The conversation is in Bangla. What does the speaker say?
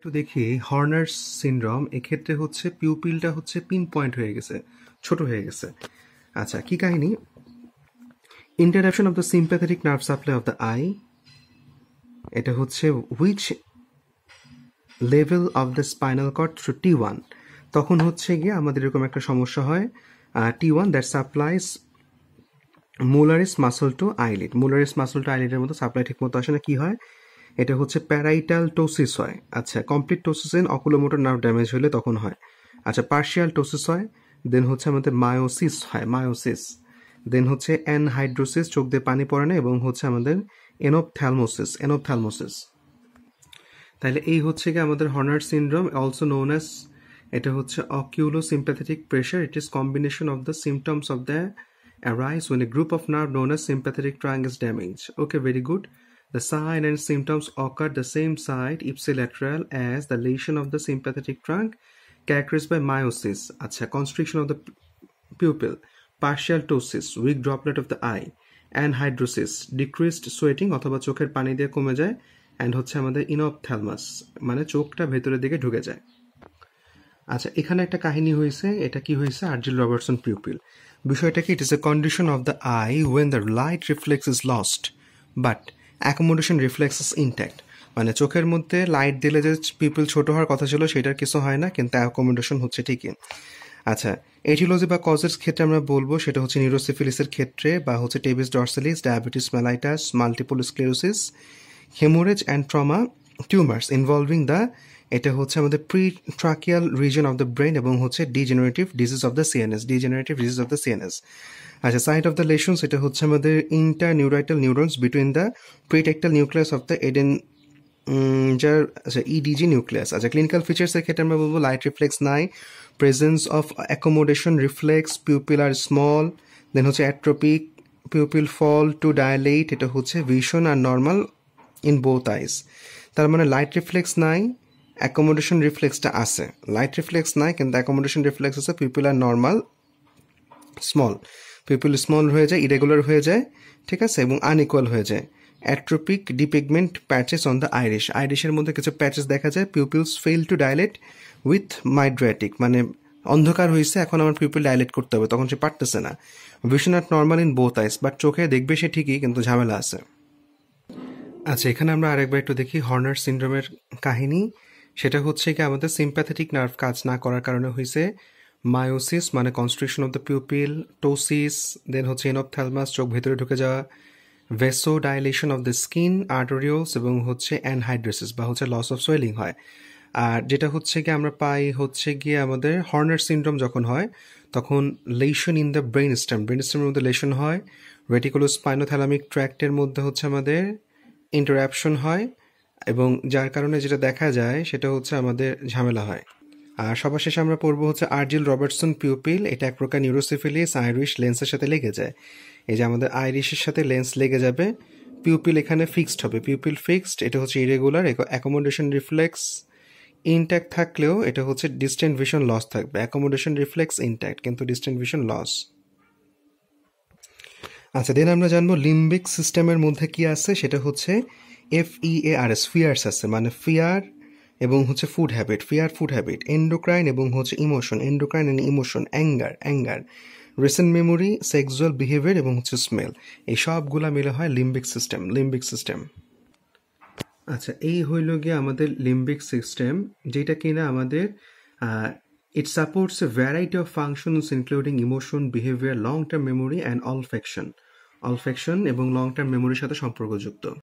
একটু দেখি হর্নার সিনড্রোম এক্ষেত্রে হচ্ছে পিউপিলটা হচ্ছে পিন পয়েন্ট হয়ে গেছে ছোট হয়ে গেছে আচ্ছা কি কাহিনী interruption of the sympathetic nerve supply of the eye এটা হচ্ছে which level of the spinal cord through T one তখন হচ্ছে গিয়ে আমাদের এরকম একটা সমস্যা হয় T one that supplies Muller's muscle to eyelid Muller's muscle to আইলিডের মতো সাপ্লাই মতো আসে না কী হয় এটা হচ্ছে প্যারাইটাল টোসিস হয় আচ্ছা complete ptosis in oculomotor nerve damage হলে তখন হয় আচ্ছা পার্শিয়াল টোসিস হয় দেন হচ্ছে আমাদের মায়োসিস হয় মায়োসিস দেন হচ্ছে অ্যানহাইড্রোসিস চোখ দিয়ে পানি পড়ে না এবং হচ্ছে আমাদের এনোপথ্যালমোসিস এনোপথ্যালমোসিস তাহলে এই হচ্ছে গিয়ে আমাদের Horner syndrome also known as এটা হচ্ছে oculo sympathetic pressure it is combination of the symptoms of the when a group of nerve known as sympathetic trunk is damage okay very good The sign and symptoms occur the same side ipsilateral as the lesion of the sympathetic trunk characterized by meiosis, acha, constriction of the pupil, partial ptosis, weak droplet of the eye, anhidrosis decreased sweating অথবা চোখের পানি দিয়ে কমে যায় অ্যান্ড হচ্ছে আমাদের ইনপথ্যালমাস মানে চোখটা ভেতরের দিকে ঢুকে যায় আচ্ছা এখানে একটা কাহিনী হয়েছে এটা কি হয়েছে আর্জিল রবার্টসন পিউপিল বিষয়টা কি it is a condition of the eye when the light reflex is lost but accommodation reflexes intact মানে চোখের মধ্যে লাইট দিলে যে পিপল ছোট হওয়ার কথা ছিল সেটার কিছু হয় না কিন্তু অ্যাকোমোডেশন হচ্ছে ঠিকই আচ্ছা এটিলজি বা কজের ক্ষেত্রে আমরা বলবো সেটা হচ্ছে নিউরোসিফিলিসের ক্ষেত্রে বা হচ্ছে tabes dorsalis diabetes mellitus multiple sclerosis haemorrhage and trauma tumours involving the এটা হচ্ছে আমাদের pretectal region of the brain এবং হচ্ছে degenerative disease of the CNS degenerative disease of the CNS আচ্ছা সাইড অফ দ্য লেশনস এটা হচ্ছে আমাদের inter neuronal neurons between the pretectal nucleus of the Edinger যার আচ্ছা ইডিজি e নিউক্লিয়াস আচ্ছা ক্লিনিক্যাল ফিচার্সের ক্ষেত্রে আমরা বলবো লাইট রিফ্লেক্স নাই presence of accommodation reflex pupil are small then হচ্ছে atrophic pupil fail to dilate এটা হচ্ছে vision are normal in both eyes তার মানে লাইট রিফ্লেক্স নাই অ্যাকোমোডেশন রিফ্লেক্সটা আছে লাইট রিফ্লেক্স নাই কিন্তু অ্যাকোমোডেশন রিফ্লেক্স আছে pupil are normal small pupil small হয়ে যায় ইরেগুলার হয়ে যায় ঠিক আছে এবং আনইকুয়াল হয়ে যায় atrophic depigmented patches on the iris আইরিশের মধ্যে কিছু প্যাচেস দেখা যায় pupils fail to dilate with mydriatic মানে অন্ধকার হয়েছে এখন আমার পিউপিল ডাইলেট করতে হবে তখন সে পারতেছে না vision are normal in both eyes but চোখে দেখবে সে ঠিকই কিন্তু ঝামেলা আছে আচ্ছা এখানে আমরা আরেকবার একটু দেখি হর্নার সিন্ড্রোমের কাহিনী সেটা হচ্ছে কি আমাদের সিম্প্যাথেটিক নার্ভ কাজ না করার কারণে হয়েছে মায়োসিস মানে constriction of the pupil ptosis then হচ্ছে থ্যালমাস চোখ ভেতরে ঢুকে যাওয়া vaso dilation of the skin arterioles এবং হচ্ছে অ্যানহাইড্রেসিস বা হচ্ছে লস অফ সোয়েলিং হয় আর যেটা হচ্ছে গিয়ে আমরা পাই হচ্ছে গিয়ে আমাদের হর্নার সিন্ড্রোম যখন হয় তখন lesion in the brain stem brain স্টেমের মধ্যে লেশন হয় রেটিকুলো স্পাইনোথ্যালামিক ট্র্যাক্টের মধ্যে হচ্ছে আমাদের ইন্টারঅ্যাপশন হয় এবং যার কারণে যেটা দেখা যায় সেটা হচ্ছে আমাদের ঝামেলা হয় আর সবার শেষে আমরা পড়বো হচ্ছে আর্জিল রবার্টসন পিউপিল এটা এক প্রকার নিউরোসিফিলিস আইরিশ লেন্সের সাথে লেগে যায় এই যে আমাদের আইরিশের সাথে লেন্স লেগে যাবে পিউপিল এখানে ফিক্সড হবে পিউপিল ফিক্সড এটা হচ্ছে ইরেগুলার অ্যাকোমোডেশন রিফ্লেক্স ইনট্যাক্ট থাকলেও এটা হচ্ছে ডিস্টেন্ট ভিশন লস থাকবে অ্যাকোমোডেশন রিফ্লেক্স ইনট্যাক্ট কিন্তু ডিস্টেন্ট ভিশন লস আচ্ছা দেন আমরা জানবো লিম্বিক সিস্টেমের মধ্যে কি আছে সেটা হচ্ছে F E A R S fears আছে মানে ফিয়ার এবং হচ্ছে food habit fear food habit endocrine এবং হচ্ছে emotion endocrine and emotion anger anger recent memory sexual behaviour এবং হচ্ছে স্মেল এই সবগুলা মিলে হয় লিম্বিক সিস্টেম লিম্বিক সিস্টেম আচ্ছা এই হইল গিয়ে আমাদের লিম্বিক সিস্টেম যেটা কিনা আমাদের it supports a variety of functions including emotion behaviour long term memory and olfaction olfaction এবং লং টার্ম মেমোরির সাথে সম্পর্কযুক্ত